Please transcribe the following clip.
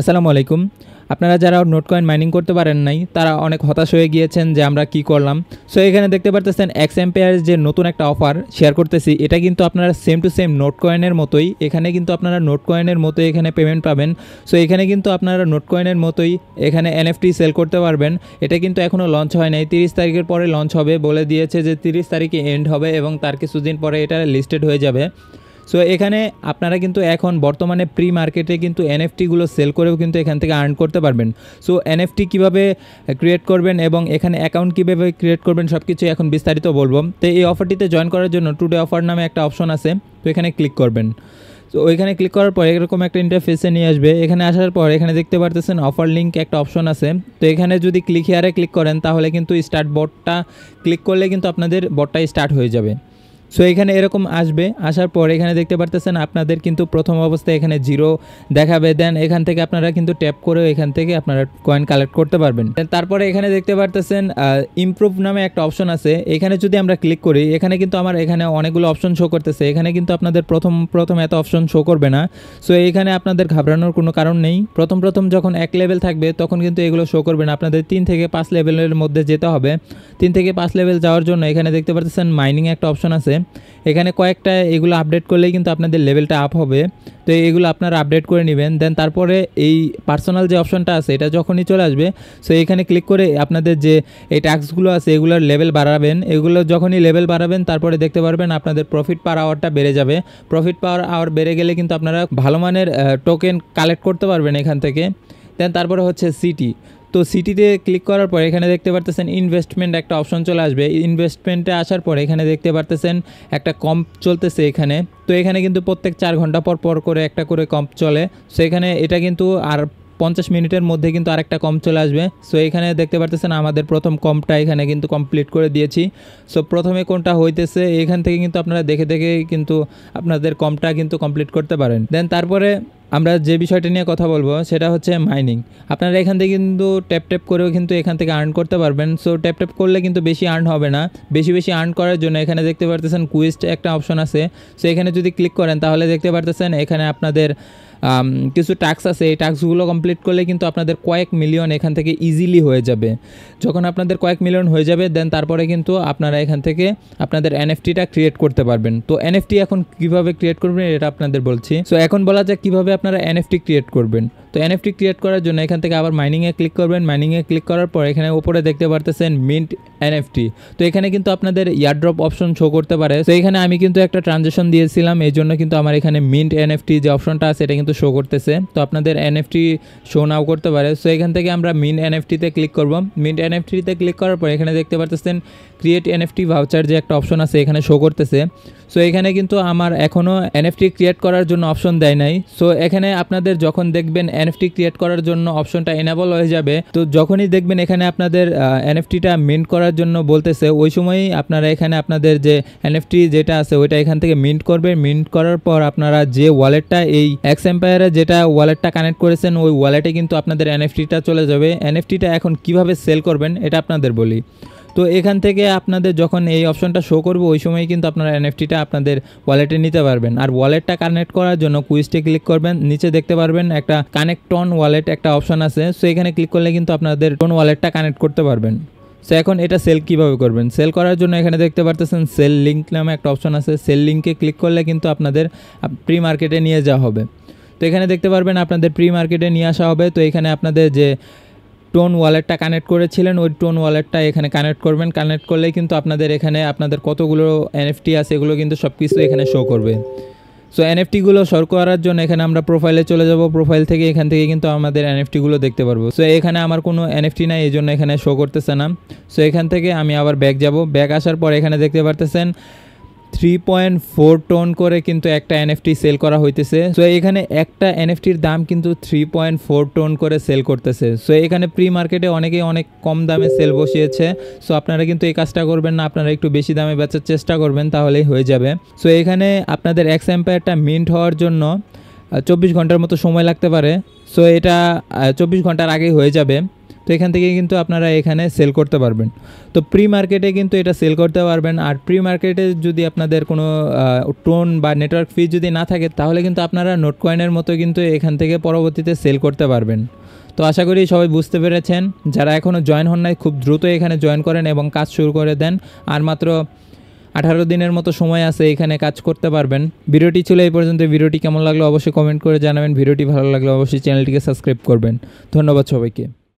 আসসালামু আলাইকুম আপনারা যারা নোট কয়েন মাইনিং করতে পারেন নাই তারা অনেক হতাশ হয়ে গিয়েছেন যে আমরা কি করলাম সো এখানে দেখতে পারতেছেন এক্স এম্পেয়ার যে নতুন একটা অফার শেয়ার করতেছি এটা কিন্তু আপনারা সেম টু সেম নোট কয়েনের মতোই এখানে কিন্তু আপনারা নোট কয়েনের মতো এখানে পেমেন্ট পাবেন সো এখানে কিন্তু আপনারা নোট কয়েনের মতোই এখানে এনএফটি সেল করতে পারবেন এটা কিন্তু এখনও লঞ্চ হয় নাই তিরিশ তারিখের পরে লঞ্চ হবে বলে দিয়েছে যে তিরিশ তারিখে এন্ড হবে এবং তার কিছুদিন পরে এটা লিস্টেড হয়ে যাবে সো এখানে আপনারা কিন্তু এখন বর্তমানে প্রি মার্কেটে কিন্তু এনএফটিগুলো সেল করেও কিন্তু এখান থেকে আর্ন করতে পারবেন সো এনএফটি কীভাবে ক্রিয়েট করবেন এবং এখানে অ্যাকাউন্ট কীভাবে ক্রিয়েট করবেন সব কিছু এখন বিস্তারিত বলবো তো এই অফারটিতে জয়েন করার জন্য টুডে অফার নামে একটা অপশন আছে তো এখানে ক্লিক করবেন তো ওইখানে ক্লিক করার পর এরকম একটা ইন্টারফেসে নিয়ে আসবে এখানে আসার পর এখানে দেখতে পারতেছেন অফার লিঙ্ক একটা অপশন আছে তো এখানে যদি ক্লিক হিয়ারে ক্লিক করেন তাহলে কিন্তু স্টার্ট বটটা ক্লিক করলে কিন্তু আপনাদের বটটা স্টার্ট হয়ে যাবে সো এখানে এরকম আসবে আসার পর এখানে দেখতে পারতেছেন আপনাদের কিন্তু প্রথম অবস্থায় এখানে জিরো দেখাবে দেন এখান থেকে আপনারা কিন্তু ট্যাপ করে এখান থেকে আপনারা কয়েন কালেক্ট করতে পারবেন তারপরে এখানে দেখতে পারতেছেন ইমপ্রুভ নামে একটা অপশন আছে এখানে যদি আমরা ক্লিক করি এখানে কিন্তু আমার এখানে অনেকগুলো অপশন শো করতেছে এখানে কিন্তু আপনাদের প্রথম প্রথম এত অপশন শো করবে না সো এখানে আপনাদের ঘাবড়ানোর কোনো কারণ নেই প্রথম প্রথম যখন এক লেভেল থাকবে তখন কিন্তু এগুলো শো করবে না আপনাদের তিন থেকে পাঁচ লেভেলের মধ্যে যেতে হবে তিন থেকে পাঁচ লেভেল যাওয়ার জন্য এখানে দেখতে পারতেছেন মাইনিং একটা অপশন আছে এখানে কয়েকটা এগুলো আপডেট করলেই কিন্তু আপনাদের লেভেলটা আপ হবে তো এগুলো আপনারা আপডেট করে নেবেন দেন তারপরে এই পার্সোনাল যে অপশনটা আছে এটা যখনই চলে আসবে সো এখানে ক্লিক করে আপনাদের যে এই ট্যাক্সগুলো আছে এগুলোর লেভেল বাড়াবেন এগুলো যখনই লেভেল বাড়াবেন তারপরে দেখতে পারবেন আপনাদের প্রফিট পার আওয়ারটা বেড়ে যাবে প্রফিট পার আওয়ার বেড়ে গেলে কিন্তু আপনারা ভালো মানের টোকেন কালেক্ট করতে পারবেন এখান থেকে দেন তারপরে হচ্ছে সিটি তো সিটিতে ক্লিক করার পর এখানে দেখতে পারতেছেন ইনভেস্টমেন্ট একটা অপশন চলে আসবে ইনভেস্টমেন্টে আসার পর এখানে দেখতে পারতেছেন একটা কম চলতেছে এখানে তো এখানে কিন্তু প্রত্যেক চার ঘন্টা পর পর করে একটা করে কম্প চলে সো এখানে এটা কিন্তু আর পঞ্চাশ মিনিটের মধ্যে কিন্তু আরেকটা কম চলে আসবে সো এখানে দেখতে পারতেছেন আমাদের প্রথম কমটা এখানে কিন্তু কমপ্লিট করে দিয়েছি সো প্রথমে কোনটা হইতেছে এখান থেকে কিন্তু আপনারা দেখে দেখে কিন্তু আপনাদের কমটা কিন্তু কমপ্লিট করতে পারেন দেন তারপরে আমরা যে বিষয়টা নিয়ে কথা বলবো সেটা হচ্ছে মাইনিং আপনারা এখান থেকে কিন্তু ট্যাপ ট্যাপ করেও কিন্তু এখান থেকে আর্ন করতে পারবেন সো ট্যাপ ট্যাপ করলে কিন্তু বেশি আর্ন হবে না বেশি বেশি আর্ন করার জন্য এখানে দেখতে পারতেছেন কুইস্ট একটা অপশন আছে সো এখানে যদি ক্লিক করেন তাহলে দেখতে পারতেছেন এখানে আপনাদের কিছু টাক্স আছে এই টাক্সগুলো কমপ্লিট করলে কিন্তু আপনাদের কয়েক মিলিয়ন এখান থেকে ইজিলি হয়ে যাবে যখন আপনাদের কয়েক মিলিয়ন হয়ে যাবে দেন তারপরে কিন্তু আপনারা এখান থেকে আপনাদের এনএফটিটা ক্রিয়েট করতে পারবেন তো এনএফটি এখন কিভাবে ক্রিয়েট করবেন এটা আপনাদের বলছি সো এখন বলা যাক কীভাবে আপনারা এনএফটি ক্রিয়েট করবেন তো এনএফটি ক্রিয়েট করার জন্য এখান থেকে আবার মাইনিংয়ে ক্লিক করবেন মাইনিংয়ে ক্লিক করার পর এখানে উপরে দেখতে পারতেছেন মিন্ট এনএফটি তো এখানে কিন্তু আপনাদের ইয়ারড্রপ অপশন শো করতে পারে তো এখানে আমি কিন্তু একটা ট্রানজেকশন দিয়েছিলাম এই জন্য কিন্তু আমার এখানে মিন্ট এনএফটি যে অপশনটা আছে এটা কিন্তু শো করতেছে তো আপনাদের এনএফটি শো নাও করতে পারে সো এখান থেকে আমরা মিন্ট এনএফটিতে ক্লিক করব মিন্ট এনএফটিতে ক্লিক করার পর এখানে দেখতে পারতেছেন ক্রিয়েট এনএফটি ভাউচার যে একটা অপশন আছে এখানে শো করতেছে সো এখানে কিন্তু আমার এখনও এনএফটি ক্রিয়েট করার জন্য অপশন দেয় নাই সো এখানে আপনাদের যখন দেখবেন এনএফটি ক্রিয়েট করার জন্য অপশনটা এনাবল হয়ে যাবে তো যখনই দেখবেন এখানে আপনাদের এনএফটিটা মিন্ট করার জন্য বলতেছে ওই সময়ই আপনারা এখানে আপনাদের যে এনএফটি যেটা আছে ওইটা এখান থেকে মিন্ট করবে মিন্ট করার পর আপনারা যে ওয়ালেটটা এই এক্স এম্পায়ারে যেটা ওয়ালেটটা কানেক্ট করেছেন ওই ওয়ালেটে কিন্তু আপনাদের এনএফটিটা চলে যাবে এনএফটিটা এখন কিভাবে সেল করবেন এটা আপনাদের বলি তো এখান থেকে আপনাদের যখন এই অপশনটা শো করবো ওই সময় কিন্তু আপনারা এনএফটিটা আপনাদের ওয়ালেটে নিতে পারবেন আর ওয়ালেটটা কানেক্ট করার জন্য কুইজটে ক্লিক করবেন নিচে দেখতে পারবেন একটা কানেক্ট অন ওয়ালেট একটা অপশন আছে সো এখানে ক্লিক করলে কিন্তু আপনাদের টোন ওয়ালেটটা কানেক্ট করতে পারবেন সো এখন এটা সেল কীভাবে করবেন সেল করার জন্য এখানে দেখতে পারতেছেন সেল লিঙ্ক নামে একটা অপশন আছে সেল লিঙ্কে ক্লিক করলে কিন্তু আপনাদের প্রি মার্কেটে নিয়ে যাওয়া হবে তো এখানে দেখতে পারবেন আপনাদের প্রি মার্কেটে নিয়ে আসা হবে তো এখানে আপনাদের যে টোন ওয়ালেটটা কানেক্ট করেছিলেন ওই টোন ওয়ালেটটা এখানে কানেক্ট করবেন কানেক্ট করলেই কিন্তু আপনাদের এখানে আপনাদের কতগুলো এনএফটি আছে এগুলো কিন্তু সব কিছু এখানে শো করবে সো এনএফটিগুলো সর করার জন্য এখানে আমরা প্রোফাইলে চলে যাব প্রোফাইল থেকে এখান থেকে কিন্তু আমাদের এনএফটিগুলো দেখতে পারবো সো এখানে আমার কোনো এনএফটি নাই এই জন্য এখানে শো করতেছে না সো এখান থেকে আমি আবার ব্যাগ যাব ব্যাগ আসার পর এখানে দেখতে পারতেছেন থ্রি পয়েন্ট ফোর টন করে কিন্তু একটা এনএফটি সেল করা হইতেছে সো এখানে একটা এনএফটির দাম কিন্তু থ্রি পয়েন্ট ফোর টন করে সেল করতেছে সো এখানে প্রি মার্কেটে অনেকেই অনেক কম দামে সেল বসিয়েছে সো আপনারা কিন্তু এই কাজটা করবেন না আপনারা একটু বেশি দামে বেচার চেষ্টা করবেন তাহলেই হয়ে যাবে সো এখানে আপনাদের এক্স এম্পায়ারটা মিন্ট হওয়ার জন্য চব্বিশ ঘন্টার মতো সময় লাগতে পারে সো এটা চব্বিশ ঘন্টার আগেই হয়ে যাবে তো এখান থেকে কিন্তু আপনারা এখানে সেল করতে পারবেন তো প্রি মার্কেটে কিন্তু এটা সেল করতে পারবেন আর প্রি মার্কেটে যদি আপনাদের কোনো টোন বা নেটওয়ার্ক ফি যদি না থাকে তাহলে কিন্তু আপনারা নোট কয়েনের মতো কিন্তু এখান থেকে পরবর্তীতে সেল করতে পারবেন তো আশা করি সবাই বুঝতে পেরেছেন যারা এখনও জয়েন হন নাই খুব দ্রুত এখানে জয়েন করেন এবং কাজ শুরু করে দেন আর মাত্র আঠারো দিনের মতো সময় আছে এখানে কাজ করতে পারবেন ভিডিওটি ছিল এই পর্যন্ত ভিডিওটি কেমন লাগলো অবশ্যই কমেন্ট করে জানাবেন ভিডিওটি ভালো লাগলে অবশ্যই চ্যানেলটিকে সাবস্ক্রাইব করবেন ধন্যবাদ সবাইকে